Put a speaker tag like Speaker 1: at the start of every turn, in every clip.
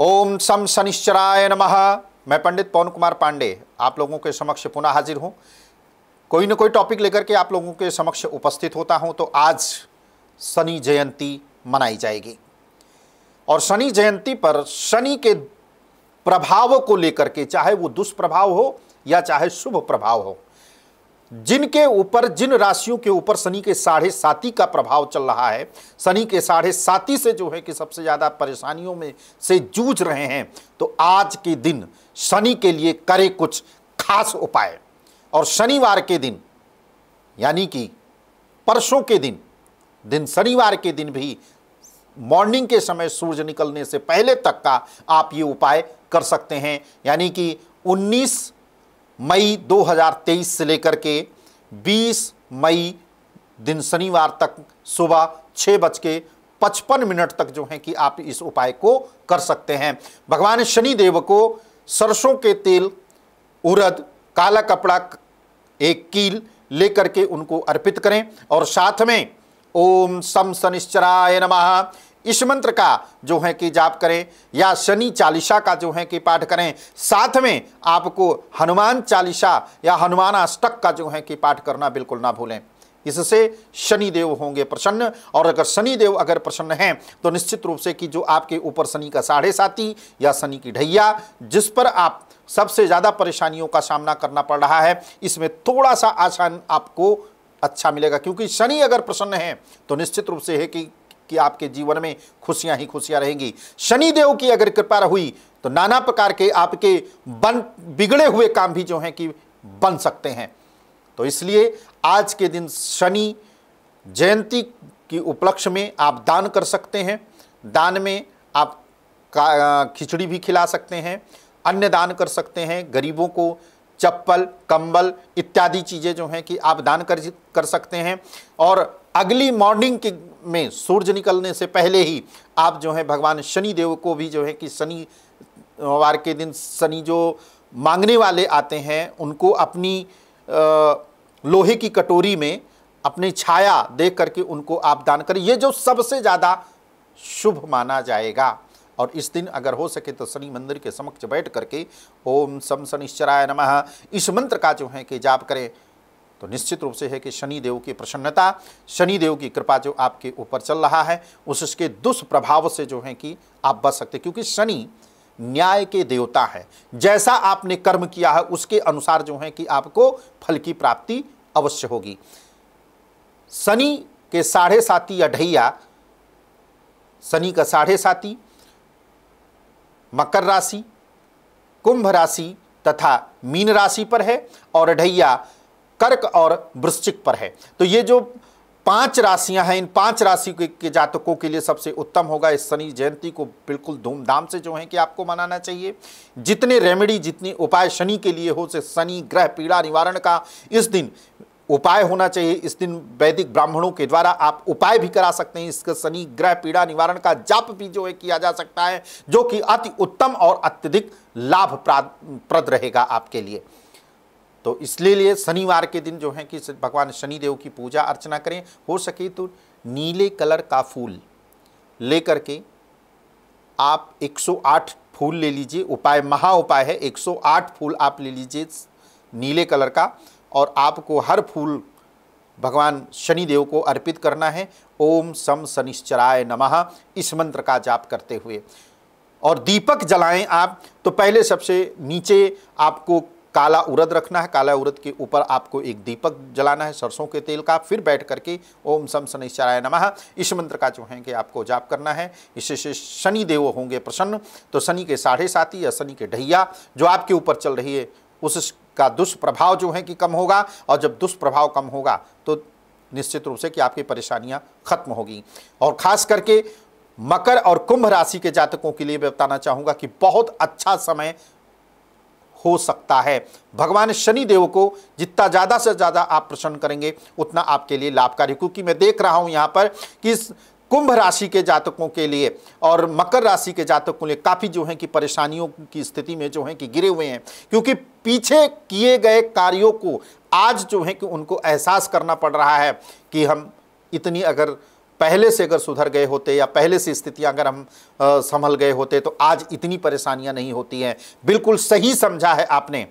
Speaker 1: ओम सम शनिश्चराय नमः मैं पंडित पवन कुमार पांडे आप लोगों के समक्ष पुनः हाजिर हूँ कोई ना कोई टॉपिक लेकर के आप लोगों के समक्ष उपस्थित होता हूँ तो आज शनि जयंती मनाई जाएगी और शनि जयंती पर शनि के प्रभाव को लेकर के चाहे वो दुष्प्रभाव हो या चाहे शुभ प्रभाव हो जिनके ऊपर जिन राशियों के ऊपर शनि के साढ़े साती का प्रभाव चल रहा है शनि के साढ़े साती से जो है कि सबसे ज़्यादा परेशानियों में से जूझ रहे हैं तो आज के दिन शनि के लिए करे कुछ खास उपाय और शनिवार के दिन यानी कि परसों के दिन दिन शनिवार के दिन भी मॉर्निंग के समय सूर्य निकलने से पहले तक का आप ये उपाय कर सकते हैं यानी कि उन्नीस मई 2023 से लेकर के 20 मई दिन शनिवार तक सुबह छः बज के पचपन मिनट तक जो है कि आप इस उपाय को कर सकते हैं भगवान शनिदेव को सरसों के तेल उरद काला कपड़ा एक कील लेकर के उनको अर्पित करें और साथ में ओम सम शनिश्चराय नमः इस मंत्र का जो है कि जाप करें या शनि चालीसा का जो है कि पाठ करें साथ में आपको हनुमान चालीसा या हनुमान अष्टक का जो है कि पाठ करना बिल्कुल ना भूलें इससे शनि देव होंगे प्रसन्न और अगर शनि देव अगर प्रसन्न हैं तो निश्चित रूप से कि जो आपके ऊपर शनि का साढ़े साथी या शनि की ढैया जिस पर आप सबसे ज़्यादा परेशानियों का सामना करना पड़ रहा है इसमें थोड़ा सा आसान आपको अच्छा मिलेगा क्योंकि शनि अगर प्रसन्न है तो निश्चित रूप से है कि कि आपके जीवन में खुशियां ही खुशियां रहेंगी शनि देव की अगर कृपा हुई तो नाना प्रकार के आपके बन बिगड़े हुए काम भी जो हैं कि बन सकते हैं तो इसलिए आज के दिन शनि जयंती की उपलक्ष्य में आप दान कर सकते हैं दान में आप खिचड़ी भी खिला सकते हैं अन्य दान कर सकते हैं गरीबों को चप्पल कंबल इत्यादि चीज़ें जो हैं कि आप दान कर कर सकते हैं और अगली मॉर्निंग की में सूर्य निकलने से पहले ही आप जो है भगवान शनि देव को भी जो है कि शनिवार के दिन शनि जो मांगने वाले आते हैं उनको अपनी लोहे की कटोरी में अपनी छाया देख करके उनको आप दान करें ये जो सबसे ज़्यादा शुभ माना जाएगा और इस दिन अगर हो सके तो शनि मंदिर के समक्ष बैठ करके ओम सम शनिश्चराय नमः इस मंत्र का जो है कि जाप करें तो निश्चित रूप से है कि शनि देव की प्रसन्नता शनि देव की कृपा जो आपके ऊपर चल रहा है उसके दुष्प्रभाव से जो है कि आप बच सकते क्योंकि शनि न्याय के देवता है जैसा आपने कर्म किया है उसके अनुसार जो है कि आपको फल की प्राप्ति अवश्य होगी शनि के साढ़े साथी या ढैया शनि का साढ़े साथी मकर राशि कुंभ राशि तथा मीन राशि पर है और ढैया कर्क और वृश्चिक पर है तो ये जो पांच राशियां हैं इन पांच राशि के जातकों के लिए सबसे उत्तम होगा इस शनि जयंती को बिल्कुल धूमधाम से जो है कि आपको मनाना चाहिए जितने रेमेडी जितने उपाय शनि के लिए हो से शनि ग्रह पीड़ा निवारण का इस दिन उपाय होना चाहिए इस दिन वैदिक ब्राह्मणों के द्वारा आप उपाय भी करा सकते हैं इसका शनि ग्रह पीड़ा निवारण का जाप भी जो है किया जा सकता है जो कि अति उत्तम और अत्यधिक लाभ रहेगा आपके लिए तो इसलिए लिए शनिवार के दिन जो है कि भगवान शनिदेव की पूजा अर्चना करें हो सके तो नीले कलर का फूल लेकर के आप 108 फूल ले लीजिए उपाय महा उपाय है 108 फूल आप ले लीजिए नीले कलर का और आपको हर फूल भगवान शनिदेव को अर्पित करना है ओम सम शनिश्चराय नमः इस मंत्र का जाप करते हुए और दीपक जलाएं आप तो पहले सबसे नीचे आपको काला उरद रखना है काला उरद के ऊपर आपको एक दीपक जलाना है सरसों के तेल का फिर बैठ करके ओम सम शनिश्चराय नमः इस मंत्र का जो है कि आपको जाप करना है इससे शनि देव होंगे प्रसन्न तो शनि के साढ़े साथी या शनि के ढैया जो आपके ऊपर चल रही है उसका दुष्प्रभाव जो है कि कम होगा और जब दुष्प्रभाव कम होगा तो निश्चित रूप से कि आपकी परेशानियाँ खत्म होगी और खास करके मकर और कुंभ राशि के जातकों के लिए मैं बताना चाहूँगा कि बहुत अच्छा समय हो सकता है भगवान शनिदेव को जितना ज़्यादा से ज़्यादा आप प्रसन्न करेंगे उतना आपके लिए लाभकारी क्योंकि मैं देख रहा हूँ यहाँ पर कि कुंभ राशि के जातकों के लिए और मकर राशि के जातकों के लिए काफ़ी जो है कि परेशानियों की स्थिति में जो है कि गिरे हुए हैं क्योंकि पीछे किए गए कार्यों को आज जो है कि उनको एहसास करना पड़ रहा है कि हम इतनी अगर पहले से अगर सुधर गए होते या पहले से स्थितियां अगर हम संभल गए होते तो आज इतनी परेशानियां नहीं होती हैं बिल्कुल सही समझा है आपने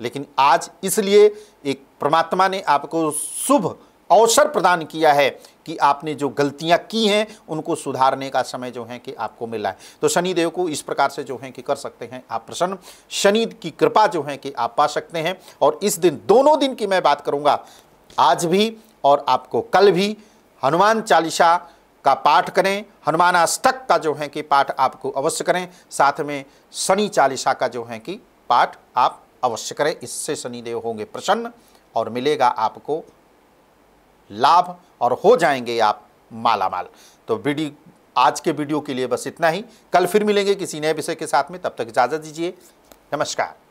Speaker 1: लेकिन आज इसलिए एक परमात्मा ने आपको शुभ अवसर प्रदान किया है कि आपने जो गलतियां की हैं उनको सुधारने का समय जो है कि आपको मिला है तो शनिदेव को इस प्रकार से जो है कि कर सकते हैं आप प्रसन्न शनि की कृपा जो है कि आप पा सकते हैं और इस दिन दोनों दिन की मैं बात करूंगा आज भी और आपको कल भी हनुमान चालीसा का पाठ करें अष्टक का जो है कि पाठ आपको अवश्य करें साथ में शनि चालीसा का जो है कि पाठ आप अवश्य करें इससे शनिदेव होंगे प्रसन्न और मिलेगा आपको लाभ और हो जाएंगे आप माला माल तो वीडियो आज के वीडियो के लिए बस इतना ही कल फिर मिलेंगे किसी नए विषय के साथ में तब तक इजाज़त दीजिए नमस्कार